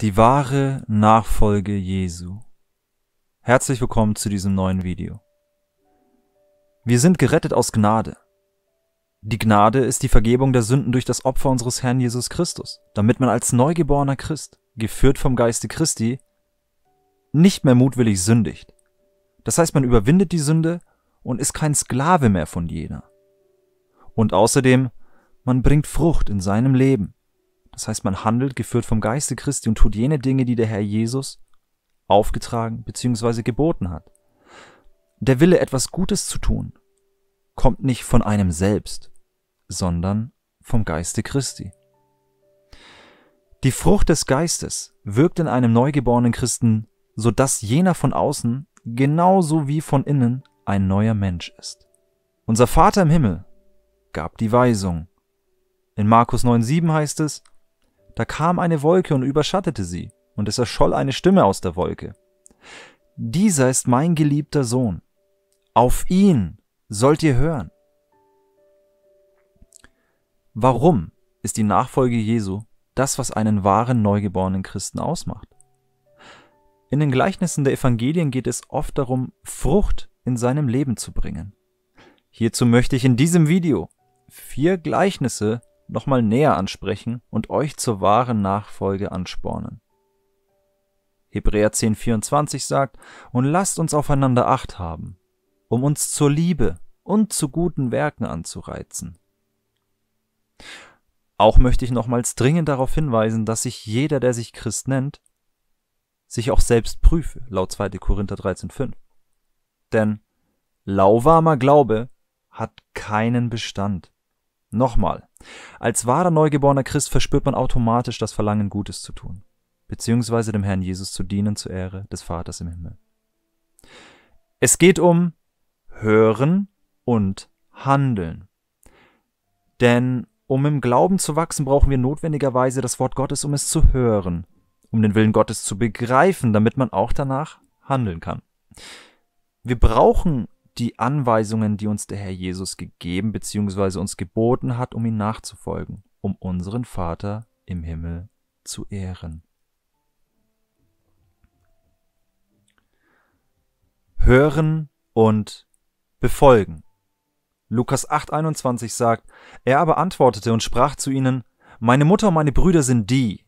Die wahre Nachfolge Jesu. Herzlich willkommen zu diesem neuen Video. Wir sind gerettet aus Gnade. Die Gnade ist die Vergebung der Sünden durch das Opfer unseres Herrn Jesus Christus, damit man als neugeborener Christ, geführt vom Geiste Christi, nicht mehr mutwillig sündigt. Das heißt, man überwindet die Sünde und ist kein Sklave mehr von jener. Und außerdem, man bringt Frucht in seinem Leben. Das heißt, man handelt geführt vom Geiste Christi und tut jene Dinge, die der Herr Jesus aufgetragen bzw. geboten hat. Der Wille, etwas Gutes zu tun, kommt nicht von einem selbst, sondern vom Geiste Christi. Die Frucht des Geistes wirkt in einem neugeborenen Christen, so dass jener von außen genauso wie von innen ein neuer Mensch ist. Unser Vater im Himmel gab die Weisung. In Markus 9,7 heißt es, da kam eine Wolke und überschattete sie, und es erscholl eine Stimme aus der Wolke. Dieser ist mein geliebter Sohn. Auf ihn sollt ihr hören. Warum ist die Nachfolge Jesu das, was einen wahren neugeborenen Christen ausmacht? In den Gleichnissen der Evangelien geht es oft darum, Frucht in seinem Leben zu bringen. Hierzu möchte ich in diesem Video vier Gleichnisse nochmal näher ansprechen und euch zur wahren Nachfolge anspornen. Hebräer 10,24 sagt, und lasst uns aufeinander Acht haben, um uns zur Liebe und zu guten Werken anzureizen. Auch möchte ich nochmals dringend darauf hinweisen, dass sich jeder, der sich Christ nennt, sich auch selbst prüfe, laut 2. Korinther 13,5. Denn lauwarmer Glaube hat keinen Bestand. Nochmal, als wahrer neugeborener Christ verspürt man automatisch das Verlangen, Gutes zu tun, beziehungsweise dem Herrn Jesus zu dienen zur Ehre des Vaters im Himmel. Es geht um Hören und Handeln. Denn um im Glauben zu wachsen, brauchen wir notwendigerweise das Wort Gottes, um es zu hören, um den Willen Gottes zu begreifen, damit man auch danach handeln kann. Wir brauchen die Anweisungen, die uns der Herr Jesus gegeben bzw. uns geboten hat, um ihm nachzufolgen, um unseren Vater im Himmel zu ehren. Hören und befolgen. Lukas 8:21 sagt, er aber antwortete und sprach zu ihnen, Meine Mutter und meine Brüder sind die,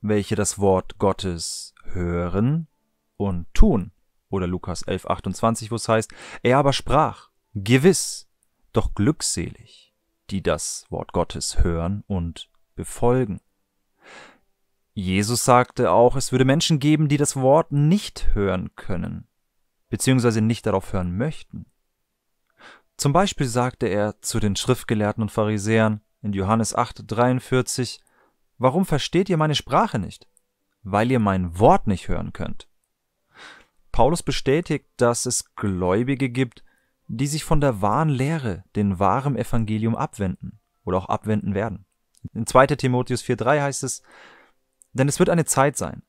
welche das Wort Gottes hören und tun oder Lukas 11,28, wo es heißt, er aber sprach, gewiss, doch glückselig, die das Wort Gottes hören und befolgen. Jesus sagte auch, es würde Menschen geben, die das Wort nicht hören können, beziehungsweise nicht darauf hören möchten. Zum Beispiel sagte er zu den Schriftgelehrten und Pharisäern in Johannes 8,43, Warum versteht ihr meine Sprache nicht? Weil ihr mein Wort nicht hören könnt. Paulus bestätigt, dass es Gläubige gibt, die sich von der wahren Lehre, dem wahren Evangelium abwenden oder auch abwenden werden. In 2. Timotheus 4.3 heißt es, denn es wird eine Zeit sein,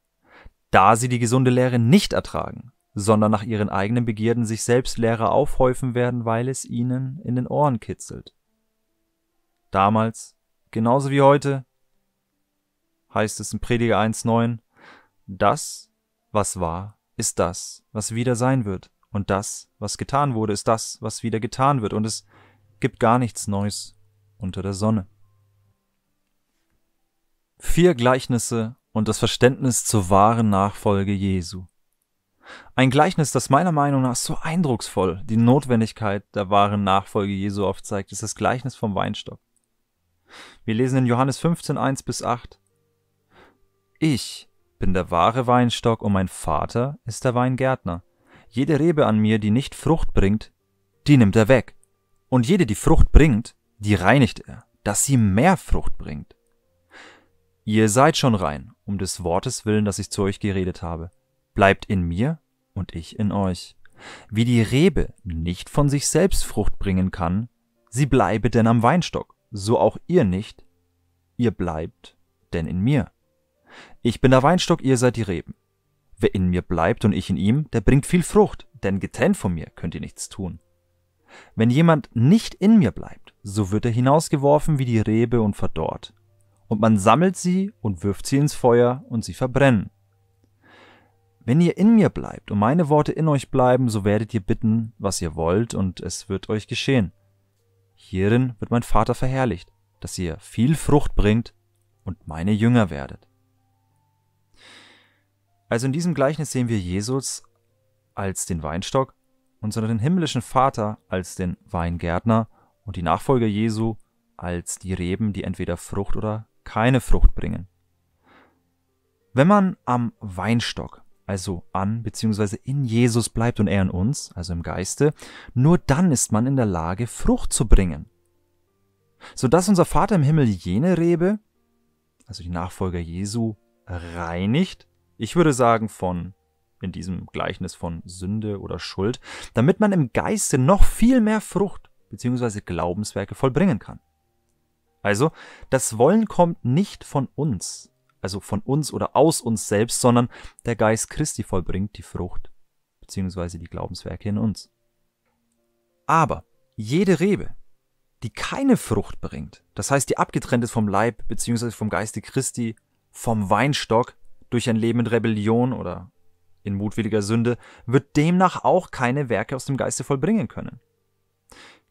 da sie die gesunde Lehre nicht ertragen, sondern nach ihren eigenen Begierden sich selbst Lehrer aufhäufen werden, weil es ihnen in den Ohren kitzelt. Damals, genauso wie heute, heißt es in Prediger 1.9, das, was war, ist das, was wieder sein wird. Und das, was getan wurde, ist das, was wieder getan wird. Und es gibt gar nichts Neues unter der Sonne. Vier Gleichnisse und das Verständnis zur wahren Nachfolge Jesu. Ein Gleichnis, das meiner Meinung nach so eindrucksvoll die Notwendigkeit der wahren Nachfolge Jesu aufzeigt, ist das Gleichnis vom Weinstock. Wir lesen in Johannes 15, 1 bis 8. Ich bin der wahre Weinstock und mein Vater ist der Weingärtner. Jede Rebe an mir, die nicht Frucht bringt, die nimmt er weg. Und jede, die Frucht bringt, die reinigt er, dass sie mehr Frucht bringt. Ihr seid schon rein, um des Wortes willen, das ich zu euch geredet habe. Bleibt in mir und ich in euch. Wie die Rebe nicht von sich selbst Frucht bringen kann, sie bleibe denn am Weinstock, so auch ihr nicht, ihr bleibt denn in mir. Ich bin der Weinstock, ihr seid die Reben. Wer in mir bleibt und ich in ihm, der bringt viel Frucht, denn getrennt von mir könnt ihr nichts tun. Wenn jemand nicht in mir bleibt, so wird er hinausgeworfen wie die Rebe und verdorrt. Und man sammelt sie und wirft sie ins Feuer und sie verbrennen. Wenn ihr in mir bleibt und meine Worte in euch bleiben, so werdet ihr bitten, was ihr wollt, und es wird euch geschehen. Hierin wird mein Vater verherrlicht, dass ihr viel Frucht bringt und meine Jünger werdet. Also in diesem Gleichnis sehen wir Jesus als den Weinstock, unseren so himmlischen Vater als den Weingärtner und die Nachfolger Jesu als die Reben, die entweder Frucht oder keine Frucht bringen. Wenn man am Weinstock, also an bzw. in Jesus bleibt und er in uns, also im Geiste, nur dann ist man in der Lage, Frucht zu bringen. Sodass unser Vater im Himmel jene Rebe, also die Nachfolger Jesu, reinigt ich würde sagen von, in diesem Gleichnis von Sünde oder Schuld, damit man im Geiste noch viel mehr Frucht bzw. Glaubenswerke vollbringen kann. Also, das Wollen kommt nicht von uns, also von uns oder aus uns selbst, sondern der Geist Christi vollbringt die Frucht bzw. die Glaubenswerke in uns. Aber jede Rebe, die keine Frucht bringt, das heißt, die abgetrennt ist vom Leib bzw. vom Geiste Christi, vom Weinstock, durch ein Leben in Rebellion oder in mutwilliger Sünde, wird demnach auch keine Werke aus dem Geiste vollbringen können.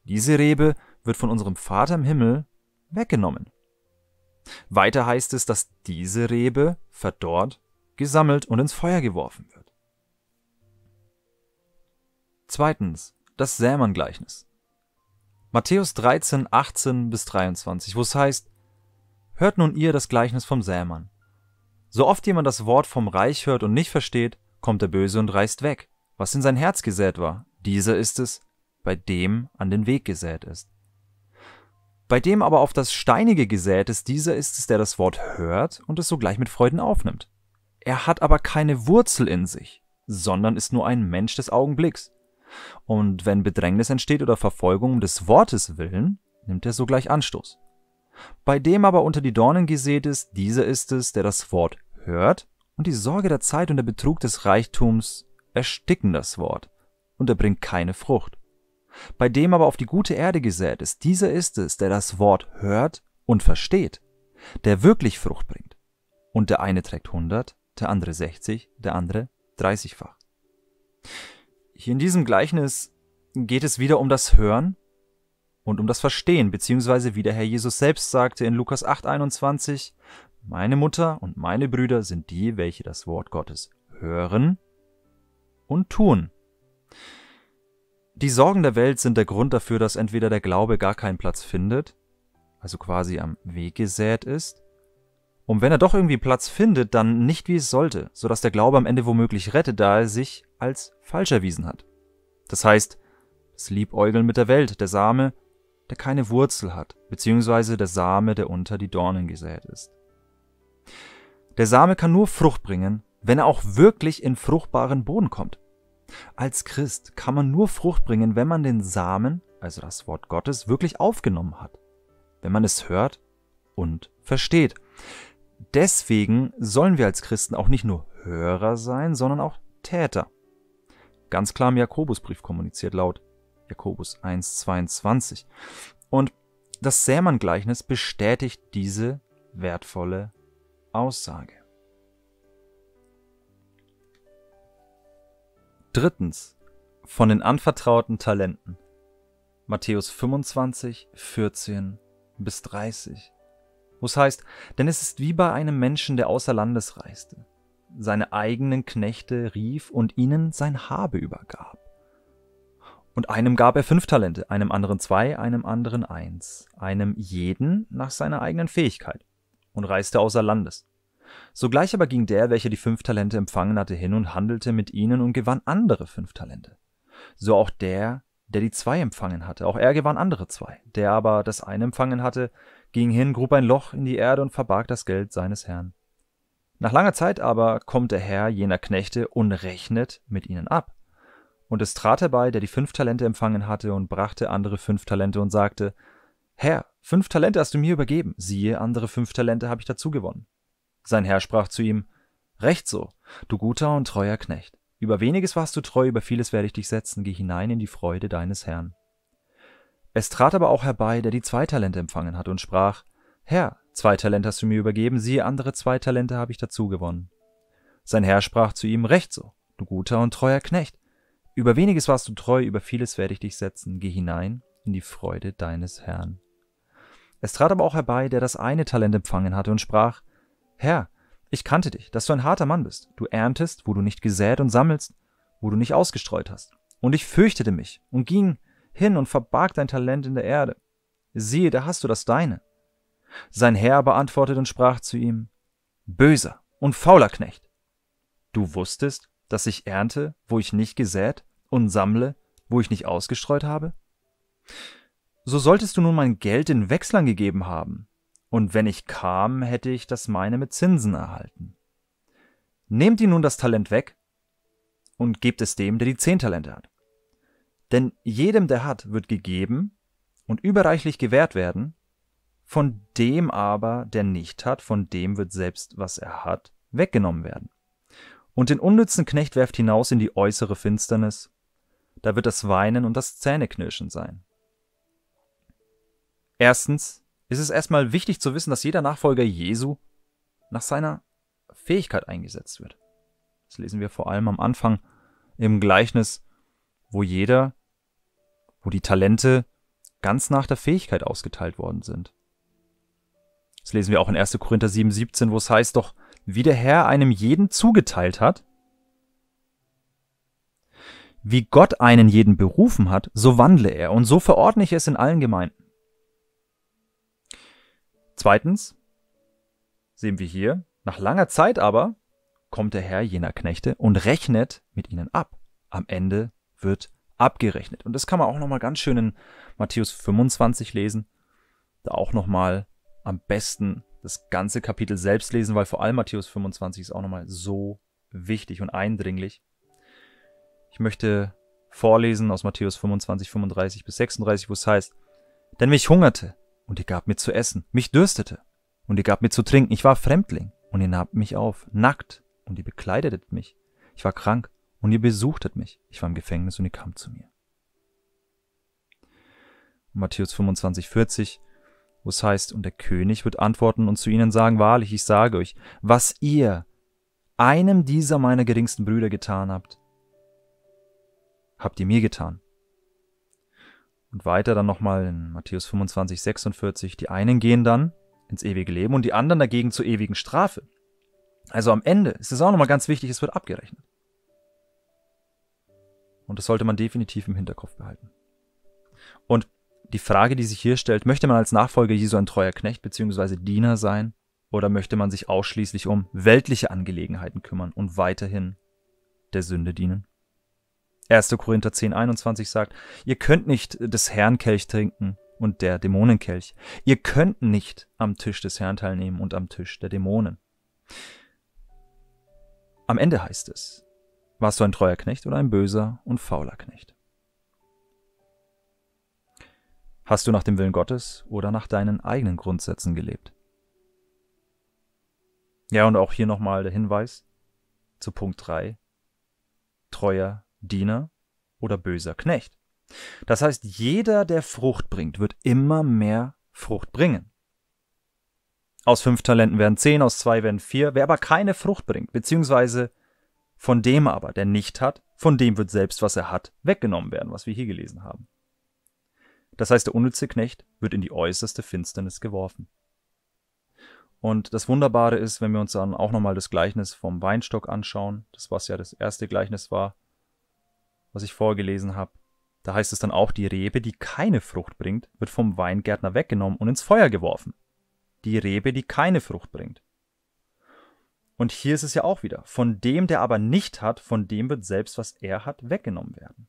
Diese Rebe wird von unserem Vater im Himmel weggenommen. Weiter heißt es, dass diese Rebe verdorrt, gesammelt und ins Feuer geworfen wird. Zweitens, das Sämann-Gleichnis. Matthäus 13, 18 bis 23, wo es heißt, Hört nun ihr das Gleichnis vom Sämann. So oft jemand das Wort vom Reich hört und nicht versteht, kommt der Böse und reißt weg, was in sein Herz gesät war. Dieser ist es, bei dem an den Weg gesät ist. Bei dem aber auf das Steinige gesät ist, dieser ist es, der das Wort hört und es sogleich mit Freuden aufnimmt. Er hat aber keine Wurzel in sich, sondern ist nur ein Mensch des Augenblicks. Und wenn Bedrängnis entsteht oder Verfolgung um des Wortes willen, nimmt er sogleich Anstoß. Bei dem aber unter die Dornen gesät ist, dieser ist es, der das Wort hört, und die Sorge der Zeit und der Betrug des Reichtums ersticken das Wort, und er bringt keine Frucht. Bei dem aber auf die gute Erde gesät ist, dieser ist es, der das Wort hört und versteht, der wirklich Frucht bringt. Und der eine trägt hundert, der andere sechzig, der andere dreißigfach. Hier in diesem Gleichnis geht es wieder um das Hören und um das Verstehen, beziehungsweise wie der Herr Jesus selbst sagte in Lukas 8,21, meine Mutter und meine Brüder sind die, welche das Wort Gottes hören und tun. Die Sorgen der Welt sind der Grund dafür, dass entweder der Glaube gar keinen Platz findet, also quasi am Weg gesät ist, und wenn er doch irgendwie Platz findet, dann nicht wie es sollte, sodass der Glaube am Ende womöglich rettet, da er sich als falsch erwiesen hat. Das heißt, das Liebäugeln mit der Welt, der Same, der keine Wurzel hat, beziehungsweise der Same, der unter die Dornen gesät ist. Der Same kann nur Frucht bringen, wenn er auch wirklich in fruchtbaren Boden kommt. Als Christ kann man nur Frucht bringen, wenn man den Samen, also das Wort Gottes, wirklich aufgenommen hat, wenn man es hört und versteht. Deswegen sollen wir als Christen auch nicht nur Hörer sein, sondern auch Täter. Ganz klar im Jakobusbrief kommuniziert laut Jakobus 1,22. Und das Sämann-Gleichnis bestätigt diese wertvolle Aussage. Drittens. Von den anvertrauten Talenten. Matthäus 25, 14 bis 30. Wo es heißt, denn es ist wie bei einem Menschen, der außer Landes reiste, seine eigenen Knechte rief und ihnen sein Habe übergab. Und einem gab er fünf Talente, einem anderen zwei, einem anderen eins, einem jeden nach seiner eigenen Fähigkeit und reiste außer Landes. Sogleich aber ging der, welcher die fünf Talente empfangen hatte, hin und handelte mit ihnen und gewann andere fünf Talente. So auch der, der die zwei empfangen hatte, auch er gewann andere zwei. Der aber das eine empfangen hatte, ging hin, grub ein Loch in die Erde und verbarg das Geld seines Herrn. Nach langer Zeit aber kommt der Herr jener Knechte und rechnet mit ihnen ab. Und es trat herbei, der die fünf Talente empfangen hatte, und brachte andere fünf Talente und sagte, Herr, Fünf Talente hast du mir übergeben, siehe, andere fünf Talente habe ich dazu gewonnen. Sein Herr sprach zu ihm, Recht so, du guter und treuer Knecht. Über weniges warst du treu, über vieles werde ich dich setzen, geh hinein in die Freude deines Herrn. Es trat aber auch herbei, der die zwei Talente empfangen hat, und sprach, Herr, zwei Talente hast du mir übergeben, siehe, andere zwei Talente habe ich dazu gewonnen. Sein Herr sprach zu ihm, Recht so, du guter und treuer Knecht. Über weniges warst du treu, über vieles werde ich dich setzen, geh hinein in die Freude deines Herrn. Es trat aber auch herbei, der das eine Talent empfangen hatte und sprach, Herr, ich kannte dich, dass du ein harter Mann bist. Du erntest, wo du nicht gesät und sammelst, wo du nicht ausgestreut hast. Und ich fürchtete mich und ging hin und verbarg dein Talent in der Erde. Siehe, da hast du das deine. Sein Herr aber antwortete und sprach zu ihm, Böser und fauler Knecht, du wusstest, dass ich ernte, wo ich nicht gesät und sammle, wo ich nicht ausgestreut habe? So solltest du nun mein Geld in Wechseln gegeben haben, und wenn ich kam, hätte ich das meine mit Zinsen erhalten. Nehmt ihr nun das Talent weg und gebt es dem, der die zehn Talente hat. Denn jedem, der hat, wird gegeben und überreichlich gewährt werden, von dem aber, der nicht hat, von dem wird selbst, was er hat, weggenommen werden. Und den unnützen Knecht werft hinaus in die äußere Finsternis, da wird das Weinen und das Zähneknirschen sein. Erstens ist es erstmal wichtig zu wissen, dass jeder Nachfolger Jesu nach seiner Fähigkeit eingesetzt wird. Das lesen wir vor allem am Anfang im Gleichnis, wo jeder, wo die Talente ganz nach der Fähigkeit ausgeteilt worden sind. Das lesen wir auch in 1. Korinther 7, 17, wo es heißt, doch wie der Herr einem jeden zugeteilt hat, wie Gott einen jeden berufen hat, so wandle er, und so verordne ich es in allen Gemeinden. Zweitens sehen wir hier, nach langer Zeit aber kommt der Herr jener Knechte und rechnet mit ihnen ab. Am Ende wird abgerechnet. Und das kann man auch nochmal ganz schön in Matthäus 25 lesen. Da auch nochmal am besten das ganze Kapitel selbst lesen, weil vor allem Matthäus 25 ist auch nochmal so wichtig und eindringlich. Ich möchte vorlesen aus Matthäus 25, 35 bis 36, wo es heißt, denn mich hungerte und ihr gab mir zu essen. Mich dürstete, und ihr gab mir zu trinken. Ich war Fremdling, und ihr nahmt mich auf, nackt, und ihr bekleidetet mich. Ich war krank, und ihr besuchtet mich. Ich war im Gefängnis, und ihr kam zu mir. Matthäus 25, 40, wo es heißt, und der König wird antworten und zu ihnen sagen, wahrlich, ich sage euch, was ihr einem dieser meiner geringsten Brüder getan habt, habt ihr mir getan. Und weiter dann nochmal in Matthäus 25, 46, die einen gehen dann ins ewige Leben und die anderen dagegen zur ewigen Strafe. Also am Ende ist es auch nochmal ganz wichtig, es wird abgerechnet. Und das sollte man definitiv im Hinterkopf behalten. Und die Frage, die sich hier stellt, möchte man als Nachfolger Jesu ein treuer Knecht bzw. Diener sein oder möchte man sich ausschließlich um weltliche Angelegenheiten kümmern und weiterhin der Sünde dienen? 1. Korinther 10, 21 sagt, ihr könnt nicht des Herrn Kelch trinken und der Dämonenkelch. Ihr könnt nicht am Tisch des Herrn teilnehmen und am Tisch der Dämonen. Am Ende heißt es, warst du ein treuer Knecht oder ein böser und fauler Knecht? Hast du nach dem Willen Gottes oder nach deinen eigenen Grundsätzen gelebt? Ja, und auch hier nochmal der Hinweis zu Punkt 3. Treuer Diener oder böser Knecht. Das heißt, jeder, der Frucht bringt, wird immer mehr Frucht bringen. Aus fünf Talenten werden zehn, aus zwei werden vier. Wer aber keine Frucht bringt, beziehungsweise von dem aber, der nicht hat, von dem wird selbst, was er hat, weggenommen werden, was wir hier gelesen haben. Das heißt, der unnütze Knecht wird in die äußerste Finsternis geworfen. Und das Wunderbare ist, wenn wir uns dann auch nochmal das Gleichnis vom Weinstock anschauen, das was ja das erste Gleichnis war, was ich vorgelesen habe. Da heißt es dann auch, die Rebe, die keine Frucht bringt, wird vom Weingärtner weggenommen und ins Feuer geworfen. Die Rebe, die keine Frucht bringt. Und hier ist es ja auch wieder, von dem, der aber nicht hat, von dem wird selbst, was er hat, weggenommen werden.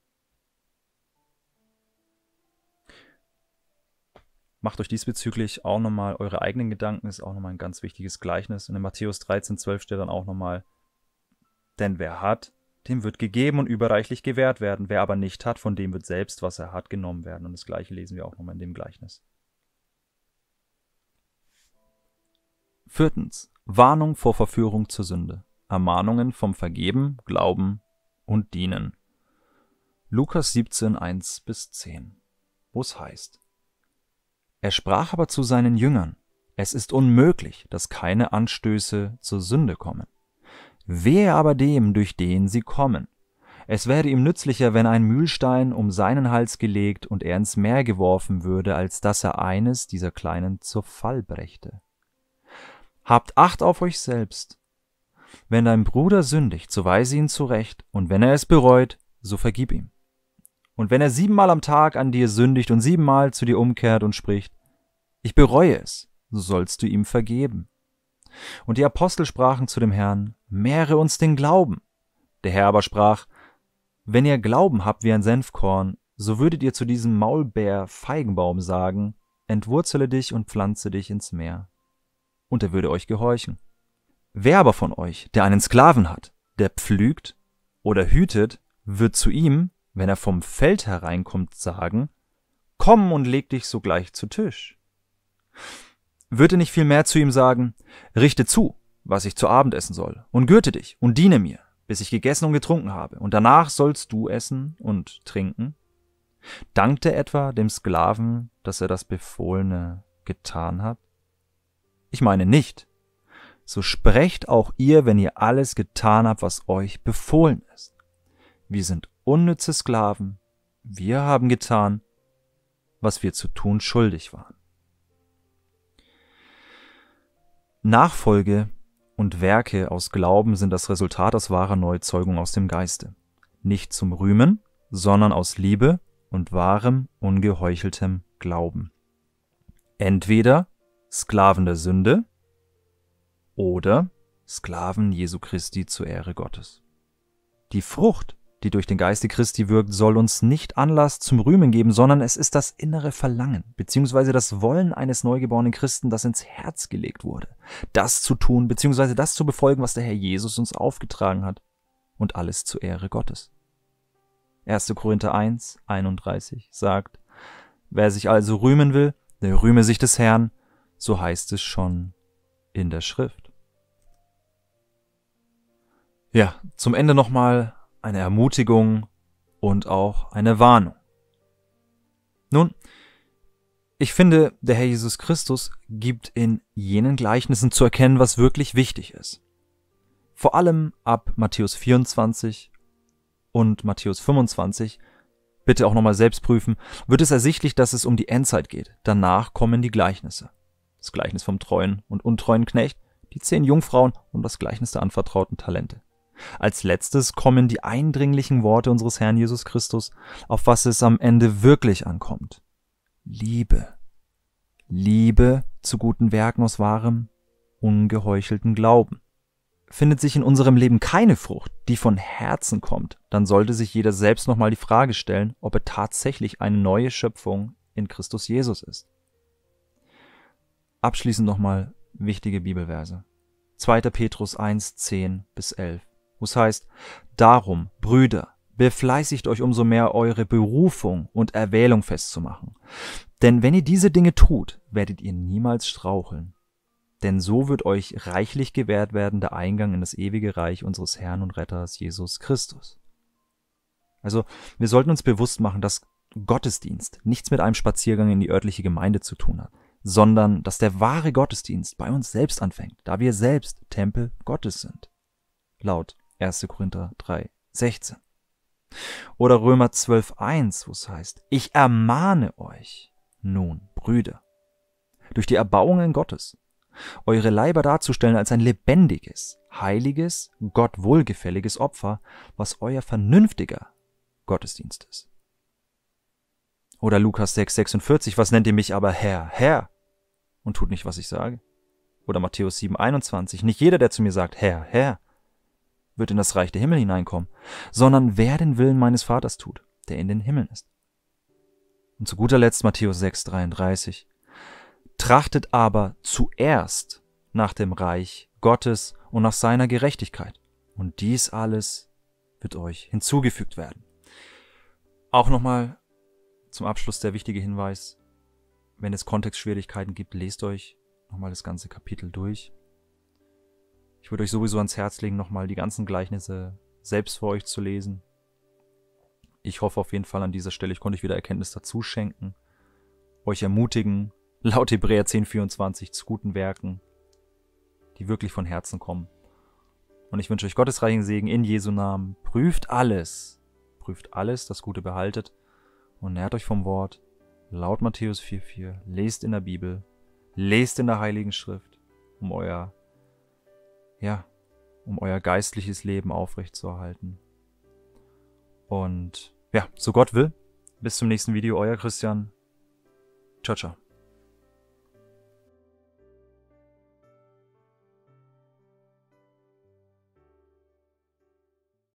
Macht euch diesbezüglich auch nochmal eure eigenen Gedanken, ist auch nochmal ein ganz wichtiges Gleichnis. Und in Matthäus 13, 12 steht dann auch nochmal, denn wer hat, dem wird gegeben und überreichlich gewährt werden. Wer aber nicht hat, von dem wird selbst, was er hat, genommen werden. Und das Gleiche lesen wir auch nochmal in dem Gleichnis. Viertens. Warnung vor Verführung zur Sünde. Ermahnungen vom Vergeben, Glauben und Dienen. Lukas 17, 1 bis 10, wo es heißt. Er sprach aber zu seinen Jüngern, es ist unmöglich, dass keine Anstöße zur Sünde kommen wehe aber dem, durch den sie kommen. Es wäre ihm nützlicher, wenn ein Mühlstein um seinen Hals gelegt und er ins Meer geworfen würde, als dass er eines dieser Kleinen zur Fall brächte. Habt Acht auf euch selbst. Wenn dein Bruder sündigt, so weise ihn zurecht, und wenn er es bereut, so vergib ihm. Und wenn er siebenmal am Tag an dir sündigt und siebenmal zu dir umkehrt und spricht, ich bereue es, so sollst du ihm vergeben. Und die Apostel sprachen zu dem Herrn, mehre uns den Glauben. Der Herr aber sprach, wenn ihr Glauben habt wie ein Senfkorn, so würdet ihr zu diesem Maulbär Feigenbaum sagen, entwurzele dich und pflanze dich ins Meer. Und er würde euch gehorchen. Wer aber von euch, der einen Sklaven hat, der pflügt oder hütet, wird zu ihm, wenn er vom Feld hereinkommt, sagen, komm und leg dich sogleich zu Tisch. Würde nicht viel mehr zu ihm sagen, richte zu, was ich zu Abend essen soll, und gürte dich und diene mir, bis ich gegessen und getrunken habe, und danach sollst du essen und trinken? Dankte etwa dem Sklaven, dass er das Befohlene getan hat? Ich meine nicht. So sprecht auch ihr, wenn ihr alles getan habt, was euch befohlen ist. Wir sind unnütze Sklaven, wir haben getan, was wir zu tun schuldig waren. Nachfolge und Werke aus Glauben sind das Resultat aus wahrer Neuzeugung aus dem Geiste, nicht zum Rühmen, sondern aus Liebe und wahrem, ungeheucheltem Glauben. Entweder Sklaven der Sünde oder Sklaven Jesu Christi zur Ehre Gottes. Die Frucht die durch den Geiste Christi wirkt, soll uns nicht Anlass zum Rühmen geben, sondern es ist das innere Verlangen bzw. das Wollen eines neugeborenen Christen, das ins Herz gelegt wurde, das zu tun bzw. das zu befolgen, was der Herr Jesus uns aufgetragen hat und alles zur Ehre Gottes. 1. Korinther 1, 31 sagt, wer sich also rühmen will, der rühme sich des Herrn, so heißt es schon in der Schrift. Ja, zum Ende nochmal eine Ermutigung und auch eine Warnung. Nun, ich finde, der Herr Jesus Christus gibt in jenen Gleichnissen zu erkennen, was wirklich wichtig ist. Vor allem ab Matthäus 24 und Matthäus 25, bitte auch nochmal selbst prüfen, wird es ersichtlich, dass es um die Endzeit geht. Danach kommen die Gleichnisse. Das Gleichnis vom treuen und untreuen Knecht, die zehn Jungfrauen und das Gleichnis der anvertrauten Talente. Als letztes kommen die eindringlichen Worte unseres Herrn Jesus Christus, auf was es am Ende wirklich ankommt. Liebe. Liebe zu guten Werken aus wahrem, ungeheuchelten Glauben. Findet sich in unserem Leben keine Frucht, die von Herzen kommt, dann sollte sich jeder selbst nochmal die Frage stellen, ob er tatsächlich eine neue Schöpfung in Christus Jesus ist. Abschließend nochmal wichtige Bibelverse. 2. Petrus 1, 10 bis 11. Das heißt, darum, Brüder, befleißigt euch umso mehr, eure Berufung und Erwählung festzumachen. Denn wenn ihr diese Dinge tut, werdet ihr niemals straucheln. Denn so wird euch reichlich gewährt werden der Eingang in das ewige Reich unseres Herrn und Retters Jesus Christus. Also, wir sollten uns bewusst machen, dass Gottesdienst nichts mit einem Spaziergang in die örtliche Gemeinde zu tun hat, sondern dass der wahre Gottesdienst bei uns selbst anfängt, da wir selbst Tempel Gottes sind. Laut 1. Korinther 3, 16. Oder Römer 12, 1, wo es heißt, ich ermahne euch nun, Brüder, durch die Erbauungen Gottes, eure Leiber darzustellen als ein lebendiges, heiliges, Gott wohlgefälliges Opfer, was euer vernünftiger Gottesdienst ist. Oder Lukas 6, 46, was nennt ihr mich aber Herr, Herr, und tut nicht, was ich sage? Oder Matthäus 7, 21, nicht jeder, der zu mir sagt, Herr, Herr, wird in das Reich der Himmel hineinkommen, sondern wer den Willen meines Vaters tut, der in den Himmeln ist. Und zu guter Letzt Matthäus 6, 33. Trachtet aber zuerst nach dem Reich Gottes und nach seiner Gerechtigkeit. Und dies alles wird euch hinzugefügt werden. Auch nochmal zum Abschluss der wichtige Hinweis, wenn es Kontextschwierigkeiten gibt, lest euch nochmal das ganze Kapitel durch. Ich würde euch sowieso ans Herz legen, nochmal die ganzen Gleichnisse selbst für euch zu lesen. Ich hoffe auf jeden Fall an dieser Stelle, ich konnte euch wieder Erkenntnis dazu schenken, euch ermutigen, laut Hebräer 10,24 zu guten Werken, die wirklich von Herzen kommen. Und ich wünsche euch gottesreichen Segen in Jesu Namen. Prüft alles, prüft alles, das Gute behaltet und nährt euch vom Wort. Laut Matthäus 4,4, lest in der Bibel, lest in der Heiligen Schrift, um euer ja, um euer geistliches Leben aufrechtzuerhalten. Und ja, so Gott will. Bis zum nächsten Video, euer Christian. Ciao, ciao.